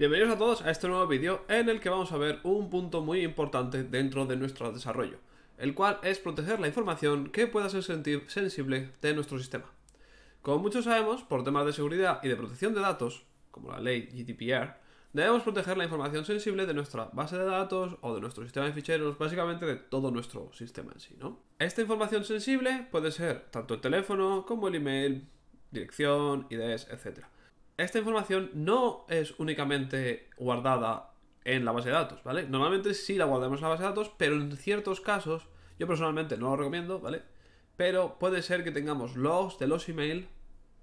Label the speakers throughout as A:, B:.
A: Bienvenidos a todos a este nuevo vídeo en el que vamos a ver un punto muy importante dentro de nuestro desarrollo, el cual es proteger la información que pueda ser sensible de nuestro sistema. Como muchos sabemos, por temas de seguridad y de protección de datos, como la ley GDPR, debemos proteger la información sensible de nuestra base de datos o de nuestro sistema de ficheros, básicamente de todo nuestro sistema en sí, Esta información sensible puede ser tanto el teléfono como el email, dirección, IDs, e etcétera esta información no es únicamente guardada en la base de datos, ¿vale? Normalmente sí la guardamos en la base de datos, pero en ciertos casos, yo personalmente no lo recomiendo, ¿vale? Pero puede ser que tengamos logs de los email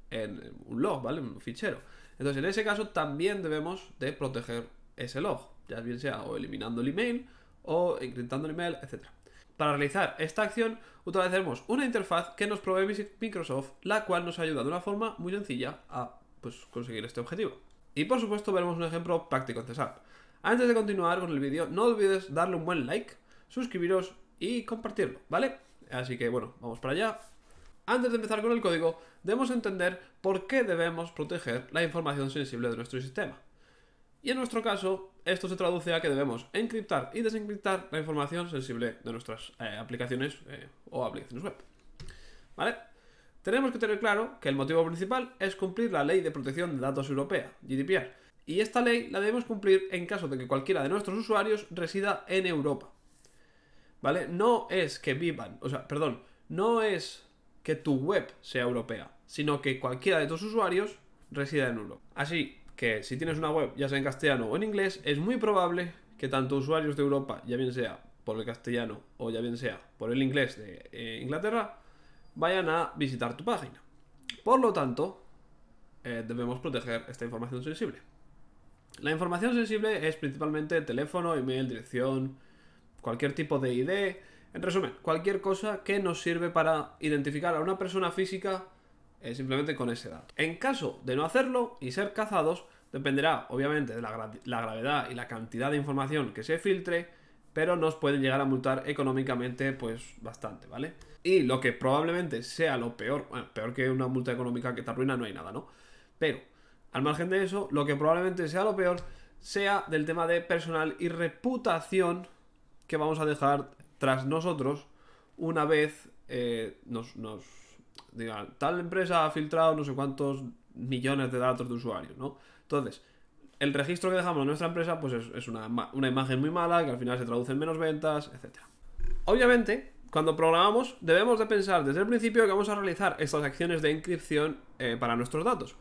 A: en un log, ¿vale? Un fichero. Entonces, en ese caso también debemos de proteger ese log, ya bien sea o eliminando el email o encriptando el email, etc. Para realizar esta acción utilizaremos una interfaz que nos provee Microsoft, la cual nos ayuda de una forma muy sencilla a pues, conseguir este objetivo. Y por supuesto veremos un ejemplo práctico en sap Antes de continuar con el vídeo, no olvides darle un buen like, suscribiros y compartirlo, ¿vale? Así que bueno, vamos para allá. Antes de empezar con el código, debemos entender por qué debemos proteger la información sensible de nuestro sistema. Y en nuestro caso, esto se traduce a que debemos encriptar y desencriptar la información sensible de nuestras eh, aplicaciones eh, o aplicaciones web. ¿Vale? Tenemos que tener claro que el motivo principal es cumplir la Ley de Protección de Datos Europea, GDPR, y esta ley la debemos cumplir en caso de que cualquiera de nuestros usuarios resida en Europa. ¿Vale? No es que vivan, o sea, perdón, no es que tu web sea europea, sino que cualquiera de tus usuarios resida en Europa. Así que si tienes una web, ya sea en castellano o en inglés, es muy probable que tanto usuarios de Europa, ya bien sea por el castellano o ya bien sea por el inglés de eh, Inglaterra, vayan a visitar tu página. Por lo tanto, eh, debemos proteger esta información sensible. La información sensible es principalmente teléfono, email, dirección, cualquier tipo de ID, en resumen, cualquier cosa que nos sirve para identificar a una persona física simplemente con ese dato. En caso de no hacerlo y ser cazados, dependerá obviamente de la gravedad y la cantidad de información que se filtre, pero nos pueden llegar a multar económicamente pues bastante, ¿vale? Y lo que probablemente sea lo peor, bueno, peor que una multa económica que te arruina no hay nada, ¿no? Pero, al margen de eso, lo que probablemente sea lo peor sea del tema de personal y reputación que vamos a dejar tras nosotros una vez eh, nos, nos digan, tal empresa ha filtrado no sé cuántos millones de datos de usuarios, ¿no? Entonces, el registro que dejamos en nuestra empresa pues es, una, imagen muy mala que al final se traduce en menos ventas, etc. Obviamente, cuando programamos debemos de pensar desde el principio que vamos a realizar estas acciones de inscripción eh, para nuestros datos.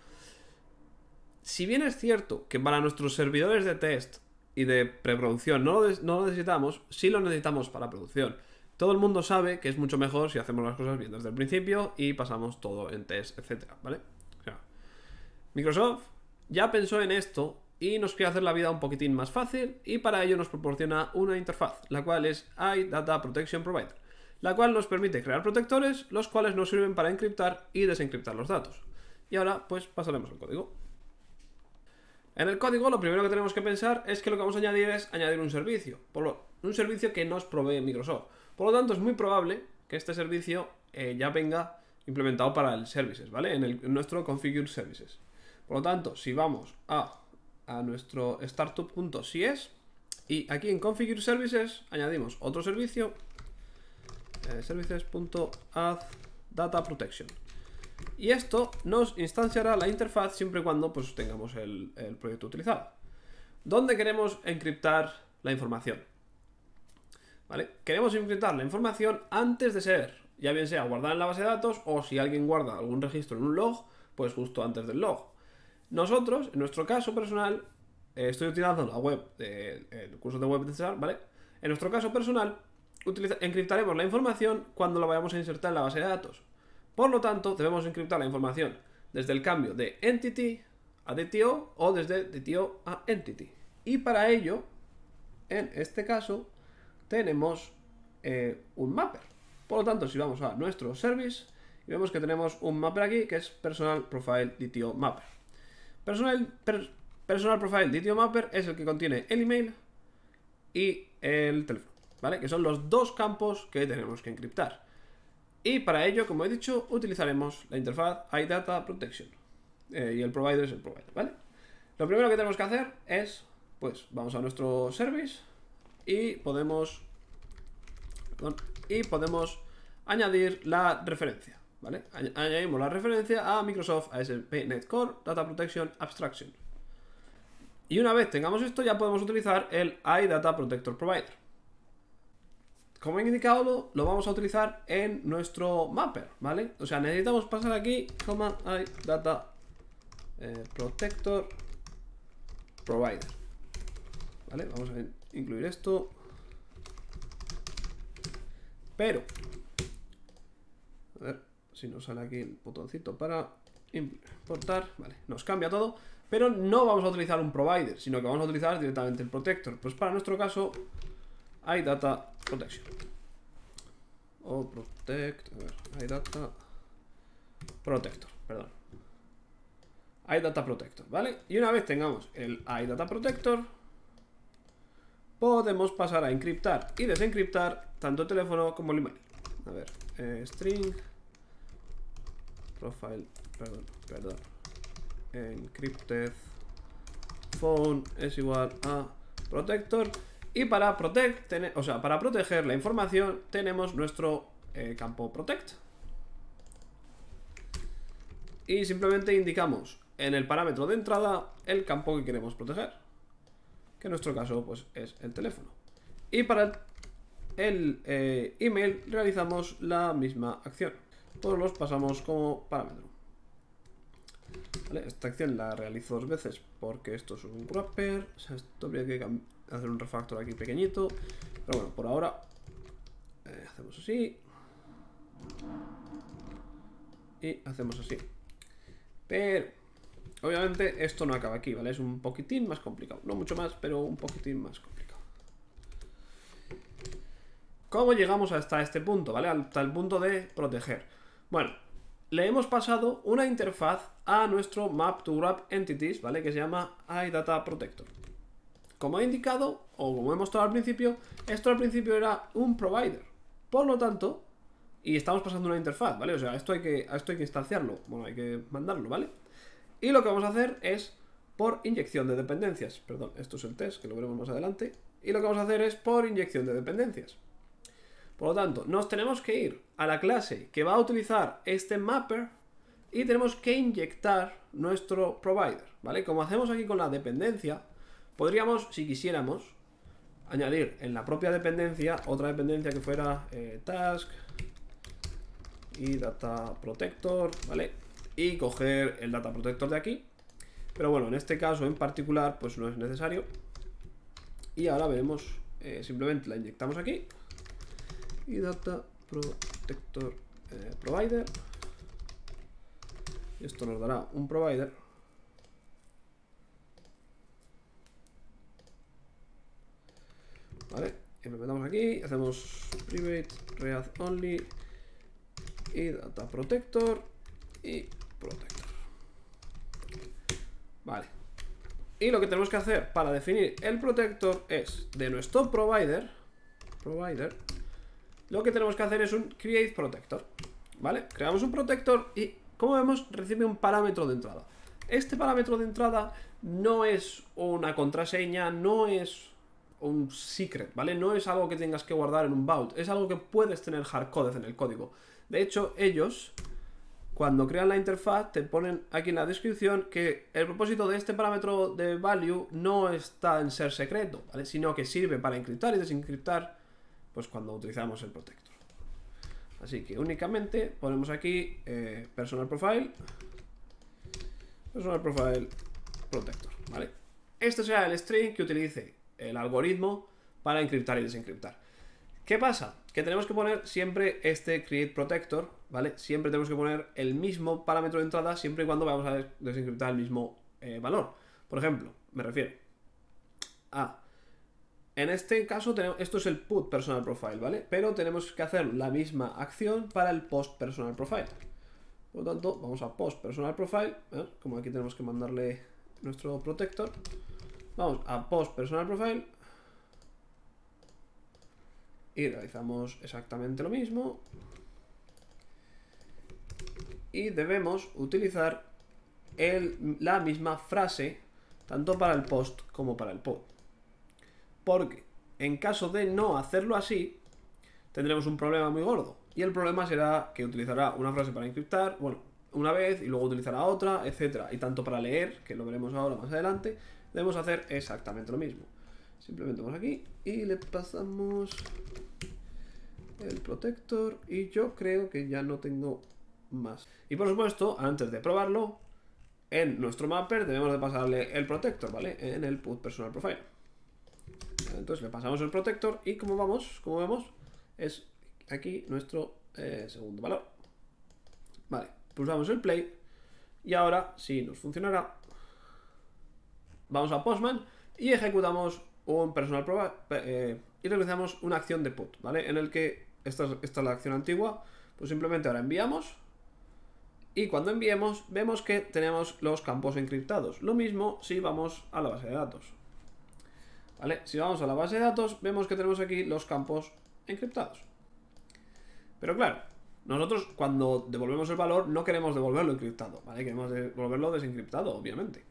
A: Si bien es cierto que para nuestros servidores de test y de preproducción no lo, necesitamos, sí lo necesitamos para producción. Todo el mundo sabe que es mucho mejor si hacemos las cosas bien desde el principio y pasamos todo en test, etc. ¿vale? Microsoft ya pensó en esto y nos quiere hacer la vida un poquitín más fácil y para ello nos proporciona una interfaz, la cual es iData Protection Provider, la cual nos permite crear protectores, los cuales nos sirven para encriptar y desencriptar los datos. Y ahora pues pasaremos al código. En el código lo primero que tenemos que pensar es que lo que vamos a añadir es añadir un servicio, por lo, un servicio que nos provee Microsoft. Por lo tanto es muy probable que este servicio eh, ya venga implementado para el services, ¿vale? En, en nuestro configure services. Por lo tanto, si vamos a a nuestro es y aquí en configure services añadimos otro servicio eh, data protection y esto nos instanciará la interfaz siempre y cuando pues tengamos el, el proyecto utilizado ¿Dónde queremos encriptar la información ¿Vale? Queremos encriptar la información antes de ser, ya bien sea guardada en la base de datos o si alguien guarda algún registro en un log, pues justo antes del log. Nosotros, en nuestro caso personal, eh, estoy utilizando la web, el curso de web de César, ¿vale? En nuestro caso personal, utiliza, encriptaremos la información cuando la vayamos a insertar en la base de datos. Por lo tanto, debemos encriptar la información desde el cambio de entity a DTO o desde DTO a entity. Y para ello, en este caso, tenemos eh, un mapper. Por lo tanto, si vamos a nuestro service vemos que tenemos un mapper aquí que es personal profile DTO mapper. Personal, personal Profile de Mapper es el que contiene el email y el teléfono, ¿vale? Que son los dos campos que tenemos que encriptar. Y para ello, como he dicho, utilizaremos la interfaz iData Protection. Eh, y el provider es el provider, ¿vale? Lo primero que tenemos que hacer es, pues, vamos a nuestro service y podemos, y podemos añadir la referencia. Añadimos la referencia a Microsoft ASP.NET Core Data Protection Abstraction. Y una vez tengamos esto, ya podemos utilizar el iData Protector Provider. Como he indicado, lo vamos a utilizar en nuestro mapper, ¿vale? O sea, necesitamos pasar aquí, coma iData eh, Protector Provider. Vamos a incluir esto. Pero... A ver, si nos sale aquí el botoncito para importar, vale, nos cambia todo, pero no vamos a utilizar un provider, sino que vamos a utilizar directamente el protector. Pues para nuestro caso hay data protection. O protect, a ver, hay protector, perdón. Hay data protector, ¿vale? Y una vez tengamos el hay data protector, podemos pasar a encriptar y desencriptar tanto el teléfono como el email. A ver, eh, string profile, perdón, perdón, encrypted phone es igual a protector y para protect, o sea, para proteger la información tenemos nuestro eh, campo protect. Y simplemente indicamos en el parámetro de entrada el campo que queremos proteger. Que en nuestro caso pues es el teléfono. Y para el, eh, email realizamos la misma acción todos los pasamos como parámetro. esta acción la realizo dos veces porque esto es un wrapper. esto habría que hacer un refactor aquí pequeñito. Pero bueno, por ahora eh, hacemos así. Y hacemos así. Pero, obviamente, esto no acaba aquí, ¿vale? Es un poquitín más complicado. No mucho más, pero un poquitín más complicado. ¿Cómo llegamos hasta este punto, ¿vale? Hasta el punto de proteger. Bueno, le hemos pasado una interfaz a nuestro map to wrap entities, ¿vale? Que se llama iData Protector. Como he indicado, o como he mostrado al principio, esto al principio era un provider. Por lo tanto, y estamos pasando una interfaz, ¿vale? O sea, esto hay que, esto hay que instanciarlo, bueno, hay que mandarlo, ¿vale? Y lo que vamos a hacer es por inyección de dependencias. Perdón, esto es el test, que lo veremos más adelante. Y lo que vamos a hacer es por inyección de dependencias. Por lo tanto, nos tenemos que ir a la clase que va a utilizar este mapper y tenemos que inyectar nuestro provider, ¿vale? Como hacemos aquí con la dependencia, podríamos, si quisiéramos, añadir en la propia dependencia otra dependencia que fuera eh, task y data protector, ¿vale? Y coger el data protector de aquí. Pero bueno, en este caso en particular, pues no es necesario. Y ahora veremos, eh, simplemente la inyectamos aquí y data protector eh, provider y esto nos dará un provider vale y lo metemos aquí hacemos private read only y data protector y protector vale y lo que tenemos que hacer para definir el protector es de nuestro provider provider lo que tenemos que hacer es un create protector, ¿vale? Creamos un protector y, como vemos, recibe un parámetro de entrada. Este parámetro de entrada no es una contraseña, no es un secret, ¿vale? No es algo que tengas que guardar en un vault, es algo que puedes tener hardcoded en el código. De hecho, ellos, cuando crean la interfaz, te ponen aquí en la descripción que el propósito de este parámetro de value no está en ser secreto, ¿vale? Sino que sirve para encriptar y desencriptar pues cuando utilizamos el protector. Así que únicamente ponemos aquí eh, personal profile, personal profile protector, ¿vale? Este será el string que utilice el algoritmo para encriptar y desencriptar. ¿Qué pasa? Que tenemos que poner siempre este create protector, ¿vale? Siempre tenemos que poner el mismo parámetro de entrada siempre y cuando vamos a desencriptar el mismo eh, valor. Por ejemplo, me refiero a en este caso, tenemos, esto es el put personal profile, ¿vale? Pero tenemos que hacer la misma acción para el post personal profile. Por lo tanto, vamos a post personal profile, ¿eh? como aquí tenemos que mandarle nuestro protector. Vamos a post personal profile. Y realizamos exactamente lo mismo. Y debemos utilizar la misma frase tanto para el post como para el put, porque en caso de no hacerlo así, tendremos un problema muy gordo. Y el problema será que utilizará una frase para encriptar, bueno, una vez y luego utilizará otra, etcétera. Y tanto para leer, que lo veremos ahora más adelante, debemos hacer exactamente lo mismo. Simplemente vamos aquí y le pasamos el protector y yo creo que ya no tengo más. Y por supuesto, antes de probarlo, en nuestro mapper debemos de pasarle el protector, ¿vale? En el put personal profile. Entonces le pasamos el protector y como vamos, como vemos, es aquí nuestro eh, segundo valor. Vale, pulsamos el play y ahora, si nos funcionará, vamos a Postman y ejecutamos un personal prueba eh, y realizamos una acción de put, ¿vale? En el que, esta esta es la acción antigua, pues simplemente ahora enviamos y cuando enviemos vemos que tenemos los campos encriptados. Lo mismo si vamos a la base de datos. ¿Vale? Si vamos a la base de datos, vemos que tenemos aquí los campos encriptados. Pero claro, nosotros cuando devolvemos el valor no queremos devolverlo encriptado, ¿vale? Queremos devolverlo desencriptado, obviamente.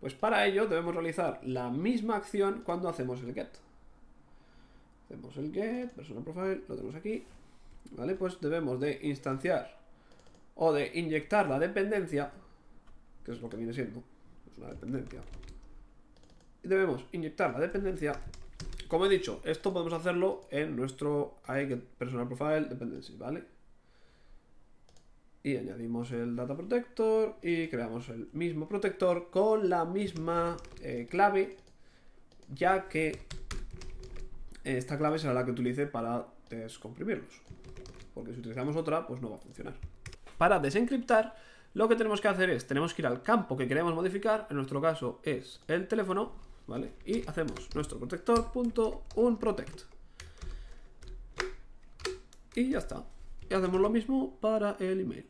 A: Pues para ello debemos realizar la misma acción cuando hacemos el get. Hacemos el get, personal profile, lo tenemos aquí. ¿Vale? Pues debemos de instanciar o de inyectar la dependencia, que es lo que viene siendo, es una dependencia, debemos inyectar la dependencia. Como he dicho, esto podemos hacerlo en nuestro personal profile Dependency, ¿vale? Y añadimos el data protector y creamos el mismo protector con la misma eh, clave, ya que esta clave será la que utilice para descomprimirlos. Porque si utilizamos otra, pues no va a funcionar. Para desencriptar, lo que tenemos que hacer es, tenemos que ir al campo que queremos modificar, en nuestro caso es el teléfono, y hacemos nuestro protector.unprotect Y ya está. Y hacemos lo mismo para el email.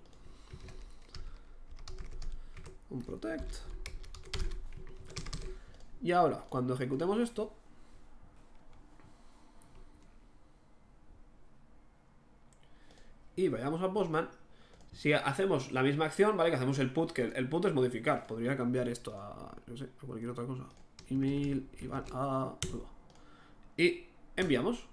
A: Un protect. Y ahora, cuando ejecutemos esto, y vayamos a Postman, si hacemos la misma acción, ¿vale? Que hacemos el put, que el put es modificar. Podría cambiar esto a, no sé, a cualquier otra cosa y enviamos.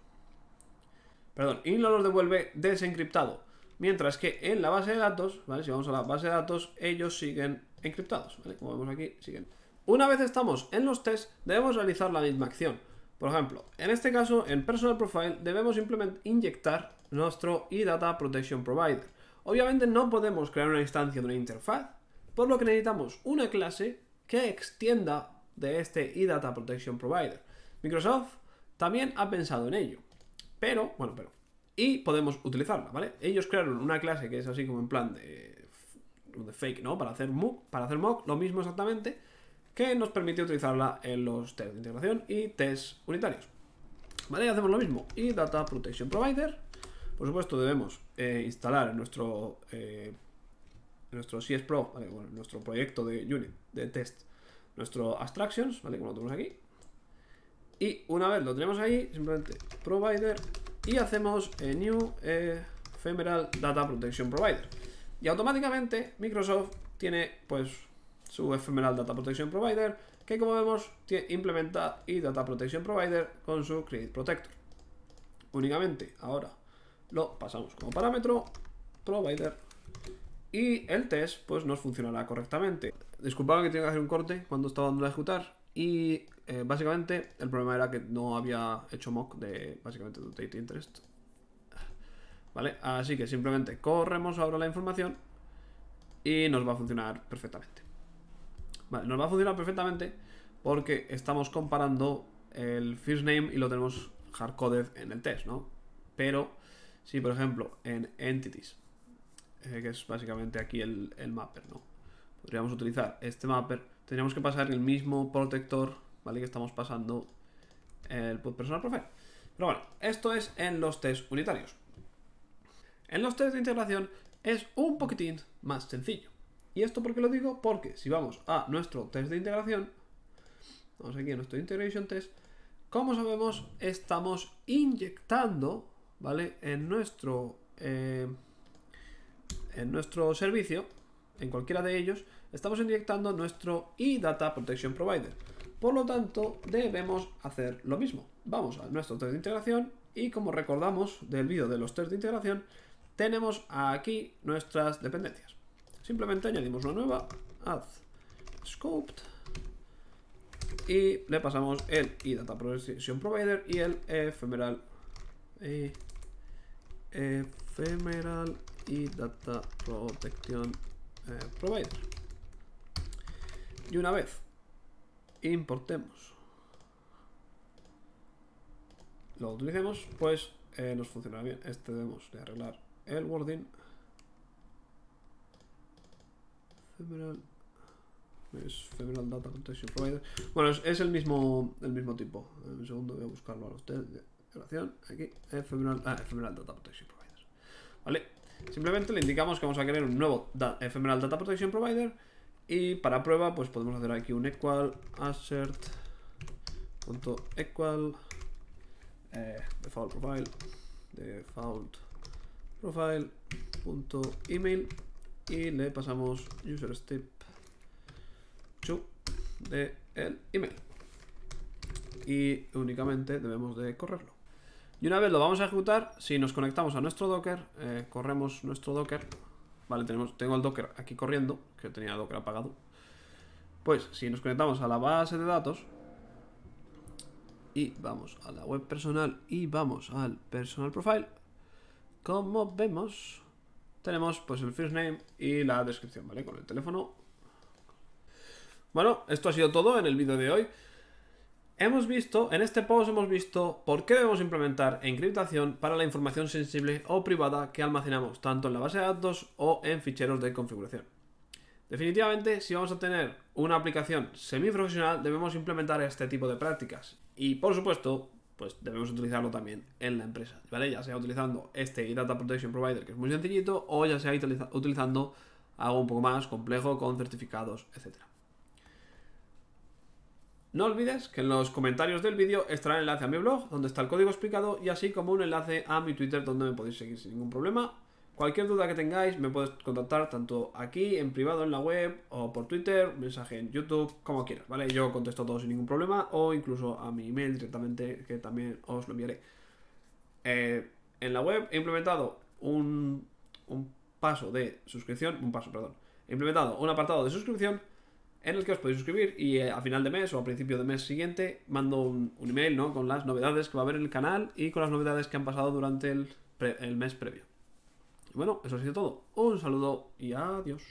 A: Perdón, y lo devuelve desencriptado. Mientras que en la base de datos, Si vamos a la base de datos, ellos siguen encriptados, Como vemos aquí, siguen. Una vez estamos en los tests, debemos realizar la misma acción. Por ejemplo, en este caso, en Personal Profile, debemos simplemente inyectar nuestro eData Protection Provider. Obviamente no podemos crear una instancia de una interfaz, por lo que necesitamos una clase que extienda de este y Protection Provider. Microsoft también ha pensado en ello, pero, bueno, pero, y podemos utilizarla, ¿vale? Ellos crearon una clase que es así como en plan de, eh, de fake, ¿no? Para hacer MOOC, para hacer mock, lo mismo exactamente, que nos permite utilizarla en los test de integración y test unitarios. Vale, hacemos lo mismo. Y Data Protection Provider. Por supuesto, debemos eh, instalar en nuestro, eh, nuestro CS Pro, nuestro proyecto de unit, de test nuestro abstractions, ¿vale? Como lo tenemos aquí. Y una vez lo tenemos ahí, simplemente provider y hacemos eh, new eh, ephemeral data protection provider. Y automáticamente Microsoft tiene pues su ephemeral data protection provider que como vemos implementa y data protection provider con su create protector. Únicamente ahora lo pasamos como parámetro provider y el test pues nos funcionará correctamente disculpaba que tenía que hacer un corte cuando estaba dando a ejecutar y eh, básicamente el problema era que no había hecho mock de básicamente date interest. Vale, así que simplemente corremos ahora la información y nos va a funcionar perfectamente. Vale, nos va a funcionar perfectamente porque estamos comparando el first name y lo tenemos hardcoded en el test, ¿no? Pero si por ejemplo en entities, eh, que es básicamente aquí el, el mapper, ¿no? podríamos utilizar este mapper. Tendríamos que pasar el mismo protector, ¿vale? Que estamos pasando el personal profe. Pero bueno, esto es en los test unitarios. En los test de integración es un poquitín más sencillo. ¿Y esto por qué lo digo? Porque si vamos a nuestro test de integración, vamos aquí a nuestro integration test, como sabemos estamos inyectando, ¿vale? En nuestro, eh, en nuestro servicio en cualquiera de ellos, estamos inyectando nuestro eData Protection Provider. Por lo tanto, debemos hacer lo mismo. Vamos a nuestro test de integración y como recordamos del vídeo de los test de integración, tenemos aquí nuestras dependencias. Simplemente añadimos una nueva, add scoped, y le pasamos el eData Protection Provider y el ephemeral, e, eData Protection eh, provider. Y una vez importemos, lo utilicemos, pues eh, nos funcionará bien. Este debemos de arreglar el wording. femeral es femoral data protection provider. Bueno, es, el mismo el mismo tipo. En un segundo voy a buscarlo a relación Aquí. Femoral, ah, femoral data protection provider. Vale. Simplemente le indicamos que vamos a querer un nuevo Ephemeral Data Protection Provider y para prueba pues podemos hacer aquí un equal assert eh, default profile default profile email y le pasamos user step to de el email y únicamente debemos de correrlo y una vez lo vamos a ejecutar, si nos conectamos a nuestro Docker, eh, corremos nuestro Docker. Vale, tenemos, tengo el Docker aquí corriendo, que tenía el Docker apagado. Pues si nos conectamos a la base de datos y vamos a la web personal y vamos al personal profile, como vemos, tenemos pues el first name y la descripción, ¿vale? Con el teléfono. Bueno, esto ha sido todo en el vídeo de hoy. Hemos visto, en este post hemos visto por qué debemos implementar encriptación para la información sensible o privada que almacenamos tanto en la base de datos o en ficheros de configuración. Definitivamente, si vamos a tener una aplicación semiprofesional, debemos implementar este tipo de prácticas. Y por supuesto, pues debemos utilizarlo también en la empresa, ¿vale? Ya sea utilizando este Data Protection Provider, que es muy sencillito, o ya sea utilizando algo un poco más complejo con certificados, etcétera. No olvides que en los comentarios del vídeo estará el enlace a mi blog, donde está el código explicado, y así como un enlace a mi Twitter, donde me podéis seguir sin ningún problema. Cualquier duda que tengáis me podéis contactar tanto aquí, en privado, en la web, o por Twitter, mensaje en YouTube, como quieras, ¿vale? Yo contesto todo sin ningún problema, o incluso a mi email directamente, que también os lo enviaré. Eh, en la web he implementado un, un paso de suscripción, un paso, perdón, he implementado un apartado de suscripción en el que os podéis suscribir y eh, a final de mes o a principio de mes siguiente mando un, email ¿no? con las novedades que va a haber en el canal y con las novedades que han pasado durante el, mes previo. bueno, eso ha sido todo. Un saludo y adiós.